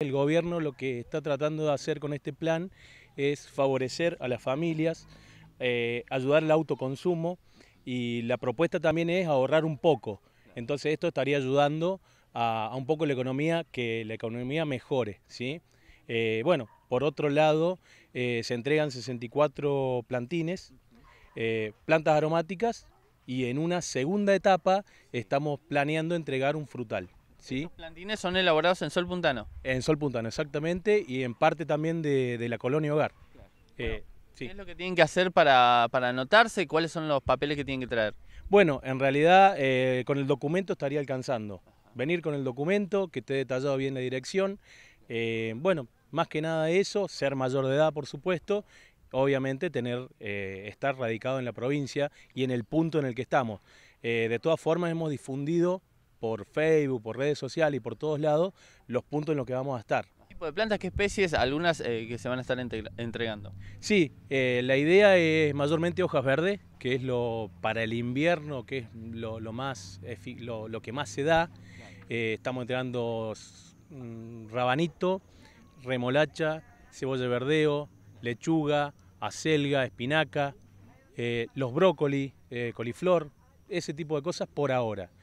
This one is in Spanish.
El gobierno lo que está tratando de hacer con este plan es favorecer a las familias, eh, ayudar al autoconsumo y la propuesta también es ahorrar un poco. Entonces esto estaría ayudando a, un poco la economía, que la economía mejore. ¿sí? Eh, bueno, por otro lado, eh, se entregan 64 plantines, plantas aromáticas y en una segunda etapa estamos planeando entregar un frutal. ¿sí? Los plantines son elaborados en Sol Puntano. En Sol Puntano, exactamente, y en parte también de, la colonia Hogar. Eh, ¿Qué es lo que tienen que hacer para, anotarse y ¿Cuáles son los papeles que tienen que traer? Bueno, en realidad eh, con el documento estaría alcanzando. Venir con el documento, que esté detallado bien la dirección. Eh, bueno, más que nada eso, ser mayor de edad, por supuesto, obviamente tener, estar radicado en la provincia y en el punto en el que estamos. de todas formas, hemos difundido por Facebook, por redes sociales y por todos lados los puntos en los que vamos a estar. ¿Qué tipo de plantas, qué especies? Algunas eh, que se van a estar entregando. Sí, eh, la idea es mayormente hojas verdes, que es lo para el invierno, que es lo, más, lo, que más se da. Eh, estamos entregando mm, rabanito, remolacha, cebolla verdeo, lechuga, acelga, espinaca, los brócoli, coliflor, ese tipo de cosas por ahora.